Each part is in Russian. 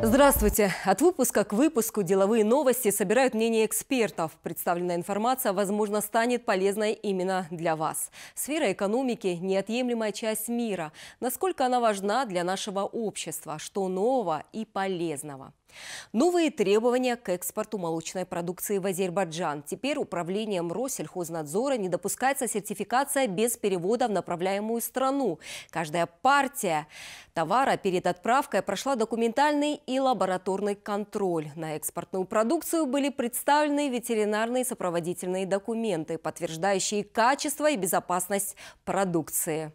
Здравствуйте! От выпуска к выпуску деловые новости собирают мнение экспертов. Представленная информация, возможно, станет полезной именно для вас. Сфера экономики – неотъемлемая часть мира. Насколько она важна для нашего общества? Что нового и полезного? Новые требования к экспорту молочной продукции в Азербайджан. Теперь управлением Россельхознадзора не допускается сертификация без перевода в направляемую страну. Каждая партия товара перед отправкой прошла документальный и лабораторный контроль. На экспортную продукцию были представлены ветеринарные сопроводительные документы, подтверждающие качество и безопасность продукции.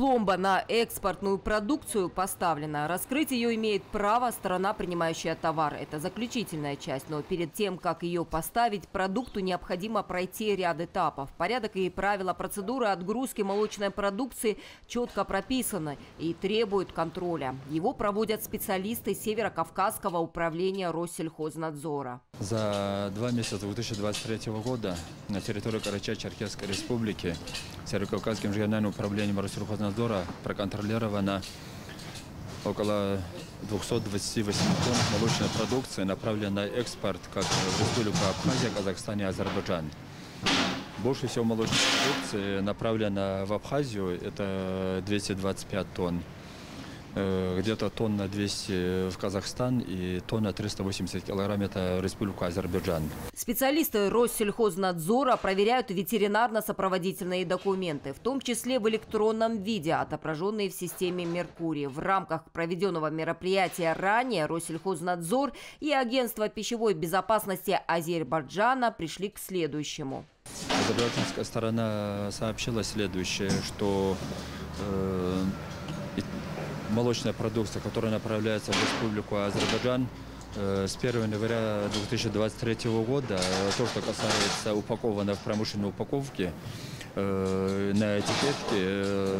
Пломба на экспортную продукцию поставлена. Раскрыть ее имеет право сторона, принимающая товар. Это заключительная часть, но перед тем, как ее поставить, продукту необходимо пройти ряд этапов. Порядок и правила процедуры отгрузки молочной продукции четко прописаны и требуют контроля. Его проводят специалисты Северо-Кавказского управления Россельхознадзора. За два месяца 2023 года на территории Карача-Черкесской республики Северо-Кавказским региональным управлением Россельхознадзора Роспотребнадзора проконтролировано около 228 тонн молочной продукции, направленной на экспорт как в Республику Абхазия, Казахстане и Азербайджан. Больше всего молочной продукции направлено в Абхазию, это 225 тонн. Э, где-то тонна 200 э, в Казахстан и тонна 380 килограмм – это Республика Азербайджан. Специалисты Россельхознадзора проверяют ветеринарно-сопроводительные документы, в том числе в электронном виде, отображенные в системе «Меркурий». В рамках проведенного мероприятия ранее Россельхознадзор и Агентство пищевой безопасности Азербайджана пришли к следующему. Азербайджанская сторона сообщила следующее, что э молочная продукция, которая направляется в Республику Азербайджан э, с 1 января 2023 года, то, что касается упакованной в промышленной упаковке, э, на этикетке э,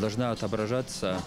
должна отображаться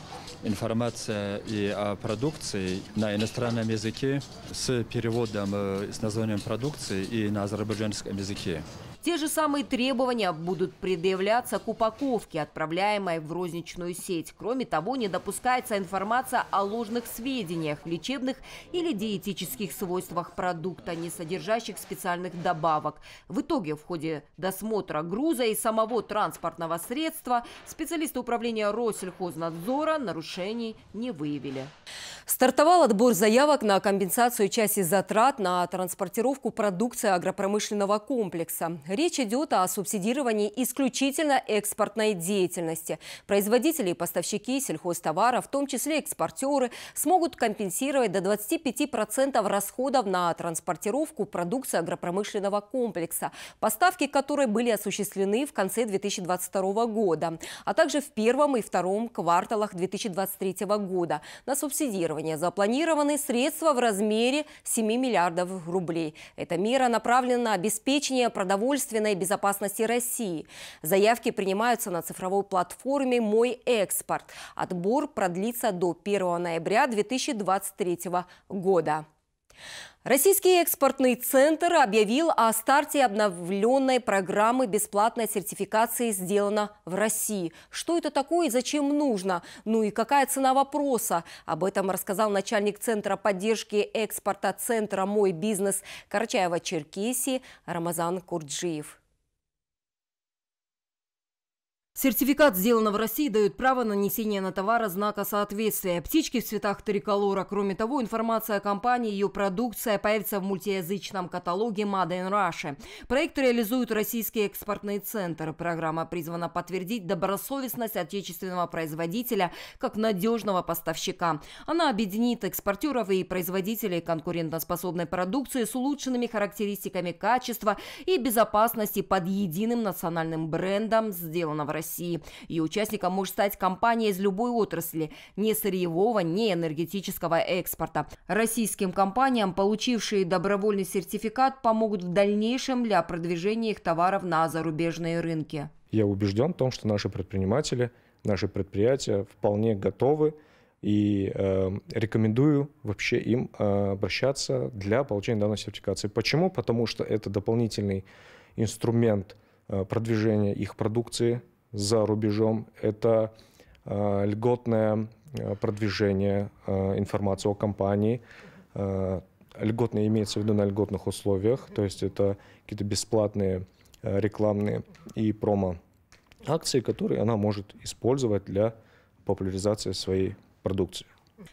информация и о продукции на иностранном языке с переводом с названием продукции и на азербайджанском языке. Те же самые требования будут предъявляться к упаковке, отправляемой в розничную сеть. Кроме того, не допускается информация о ложных сведениях, лечебных или диетических свойствах продукта, не содержащих специальных добавок. В итоге в ходе досмотра груза и самого транспортного средства специалисты управления Россельхознадзора нарушений не выявили. Стартовал отбор заявок на компенсацию части затрат на транспортировку продукции агропромышленного комплекса. Речь идет о субсидировании исключительно экспортной деятельности. Производители и поставщики сельхозтоваров, в том числе экспортеры, смогут компенсировать до 25% расходов на транспортировку продукции агропромышленного комплекса, поставки которой были осуществлены в конце 2022 года, а также в первом и втором кварталах 2023 года на субсидирование сегодня запланированы средства в размере 7 миллиардов рублей. Эта мера направлена на обеспечение продовольственной безопасности России. Заявки принимаются на цифровой платформе «Мой экспорт». Отбор продлится до 1 ноября 2023 года. Российский экспортный центр объявил о старте обновленной программы бесплатной сертификации «Сделано в России». Что это такое и зачем нужно? Ну и какая цена вопроса? Об этом рассказал начальник Центра поддержки экспорта Центра «Мой бизнес» Карачаева-Черкесии Рамазан Курджиев. Сертификат, сделанный в России, дает право нанесения на товара знака соответствия. Птички в цветах триколора. Кроме того, информация о компании и ее продукция появится в мультиязычном каталоге Made in Russia. Проект реализует Российский экспортный центр. Программа призвана подтвердить добросовестность отечественного производителя как надежного поставщика. Она объединит экспортеров и производителей конкурентоспособной продукции с улучшенными характеристиками качества и безопасности под единым национальным брендом, сделанного в России. России, и участником может стать компания из любой отрасли, не сырьевого, не энергетического экспорта. Российским компаниям, получившие добровольный сертификат, помогут в дальнейшем для продвижения их товаров на зарубежные рынки. Я убежден в том, что наши предприниматели, наши предприятия вполне готовы и э, рекомендую вообще им э, обращаться для получения данной сертификации. Почему? Потому что это дополнительный инструмент э, продвижения их продукции за рубежом, это э, льготное э, продвижение э, информации о компании. Льготное имеется в виду на льготных условиях, то есть это какие-то бесплатные рекламные и промо акции, которые она может использовать для популяризации своей продукции.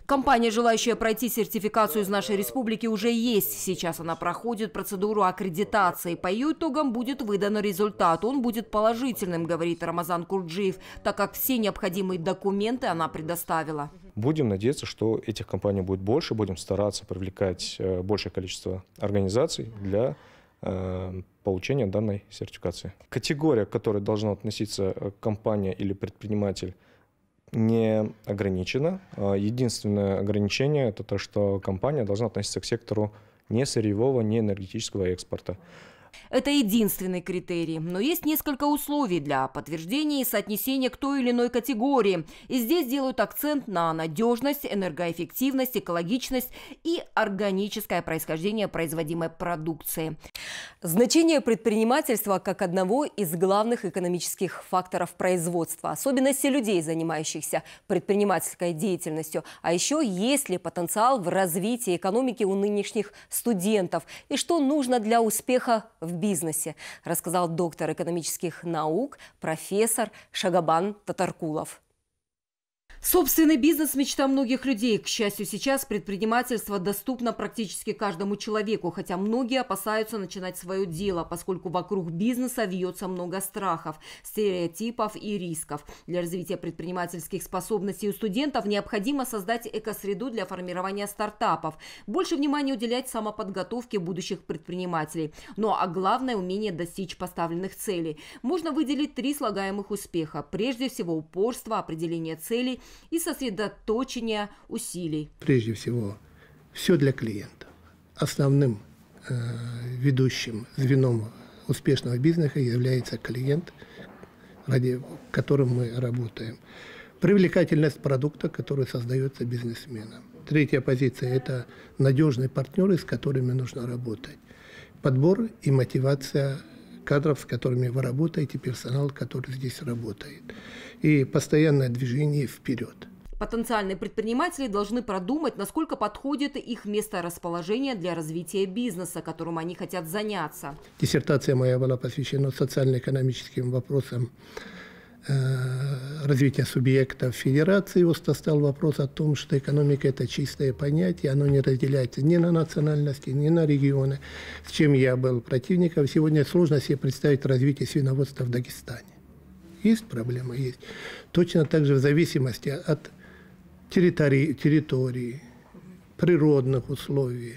Компания, желающая пройти сертификацию из нашей республики, уже есть. Сейчас она проходит процедуру аккредитации. По ее итогам будет выдан результат. Он будет положительным, говорит Рамазан Курджиев, так как все необходимые документы она предоставила. Будем надеяться, что этих компаний будет больше. Будем стараться привлекать э, большее количество организаций для э, получения данной сертификации. Категория, к которой должна относиться э, компания или предприниматель – не ограничено. А, единственное ограничение – это то, что компания должна относиться к сектору не сырьевого, не энергетического экспорта. Это единственный критерий, но есть несколько условий для подтверждения и соотнесения к той или иной категории. И здесь делают акцент на надежность, энергоэффективность, экологичность и органическое происхождение производимой продукции. Значение предпринимательства как одного из главных экономических факторов производства, особенности людей, занимающихся предпринимательской деятельностью. А еще есть ли потенциал в развитии экономики у нынешних студентов и что нужно для успеха в бизнесе, рассказал доктор экономических наук, профессор Шагабан Татаркулов. Собственный бизнес – мечта многих людей. К счастью, сейчас предпринимательство доступно практически каждому человеку, хотя многие опасаются начинать свое дело, поскольку вокруг бизнеса вьется много страхов, стереотипов и рисков. Для развития предпринимательских способностей у студентов необходимо создать экосреду для формирования стартапов, больше внимания уделять самоподготовке будущих предпринимателей. Ну а главное – умение достичь поставленных целей. Можно выделить три слагаемых успеха. Прежде всего, упорство, определение целей – и сосредоточения усилий. Прежде всего, все для клиентов. Основным э, ведущим звеном успешного бизнеса является клиент, ради которым мы работаем. Привлекательность продукта, который создается бизнесменом. Третья позиция – это надежные партнеры, с которыми нужно работать. Подбор и мотивация кадров, с которыми вы работаете, персонал, который здесь работает. И постоянное движение вперед. Потенциальные предприниматели должны продумать, насколько подходит их месторасположение для развития бизнеса, которым они хотят заняться. Диссертация моя была посвящена социально-экономическим вопросам Э, развития субъектов федерации просто стал вопрос о том, что экономика – это чистое понятие, оно не разделяется ни на национальности, ни на регионы, с чем я был противником. Сегодня сложно себе представить развитие свиноводства в Дагестане. Есть проблема? Есть. Точно так же в зависимости от территории, территории природных условий,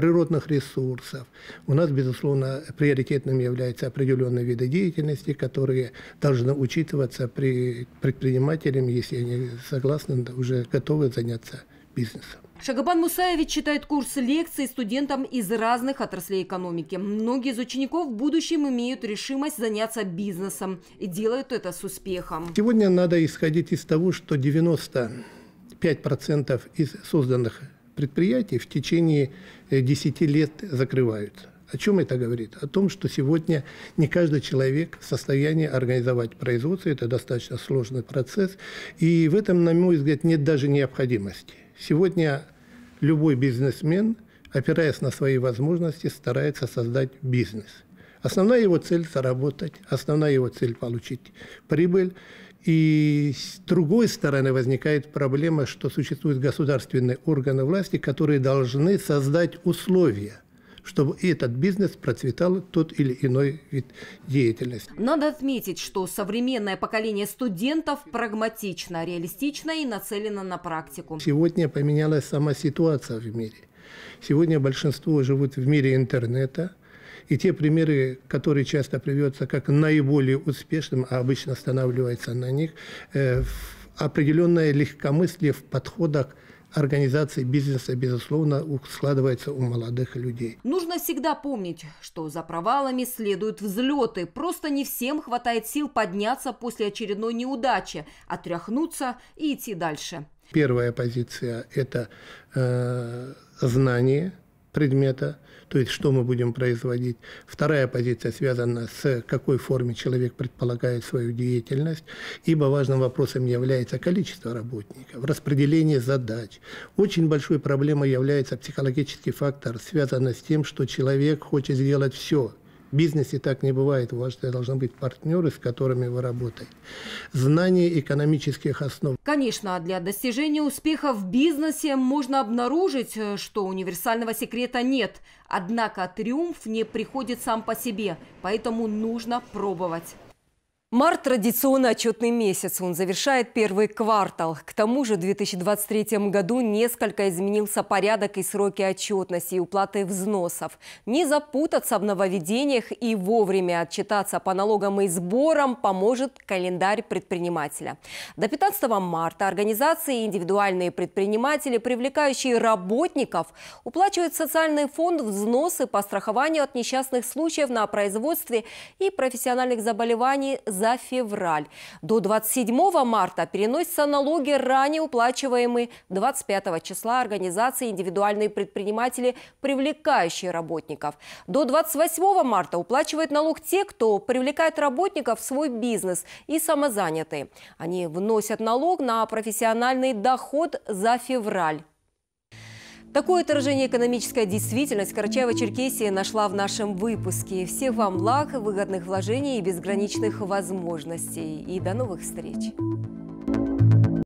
природных ресурсов. У нас, безусловно, приоритетным являются определенные виды деятельности, которые должны учитываться при предпринимателям, если они согласны, уже готовы заняться бизнесом. Шагабан Мусаевич читает курс лекций студентам из разных отраслей экономики. Многие из учеников в будущем имеют решимость заняться бизнесом и делают это с успехом. Сегодня надо исходить из того, что 95% из созданных предприятий в течение 10 э, лет закрываются. О чем это говорит? О том, что сегодня не каждый человек в состоянии организовать производство. Это достаточно сложный процесс. И в этом, на мой взгляд, нет даже необходимости. Сегодня любой бизнесмен, опираясь на свои возможности, старается создать бизнес. Основная его цель – заработать, основная его цель – получить прибыль. И с другой стороны возникает проблема, что существуют государственные органы власти, которые должны создать условия – чтобы этот бизнес процветал тот или иной вид деятельности. Надо отметить, что современное поколение студентов прагматично, реалистично и нацелено на практику. Сегодня поменялась сама ситуация в мире. Сегодня большинство живут в мире интернета – и те примеры, которые часто приводятся как наиболее успешным, а обычно останавливается на них, э, определенное легкомыслие в подходах организации бизнеса, безусловно, складывается у молодых людей. Нужно всегда помнить, что за провалами следуют взлеты. Просто не всем хватает сил подняться после очередной неудачи, отряхнуться и идти дальше. Первая позиция – это э, знание – предмета, то есть что мы будем производить. Вторая позиция связана с какой форме человек предполагает свою деятельность, ибо важным вопросом является количество работников, распределение задач. Очень большой проблемой является психологический фактор, связанный с тем, что человек хочет сделать все – в бизнесе так не бывает. У вас должны быть партнеры, с которыми вы работаете. Знание экономических основ. Конечно, для достижения успеха в бизнесе можно обнаружить, э, что универсального секрета нет. Однако триумф не приходит сам по себе, поэтому нужно пробовать. Март – традиционно отчетный месяц. Он завершает первый квартал. К тому же в 2023 году несколько изменился порядок и сроки отчетности и уплаты взносов. Не запутаться в нововведениях и вовремя отчитаться по налогам и сборам поможет календарь предпринимателя. До 15 марта организации и индивидуальные предприниматели, привлекающие работников, уплачивают в социальный фонд взносы по страхованию от несчастных случаев на производстве и профессиональных заболеваний – за февраль. До 27 марта переносятся налоги, ранее уплачиваемые 25 числа организации индивидуальные предприниматели, привлекающие работников. До 28 марта уплачивает налог те, кто привлекает работников в свой бизнес и самозанятые. Они вносят налог на профессиональный доход за февраль. Такое отражение экономическая действительность Карачаева-Черкесии нашла в нашем выпуске. Всех вам благ, выгодных вложений и безграничных возможностей. И до новых встреч!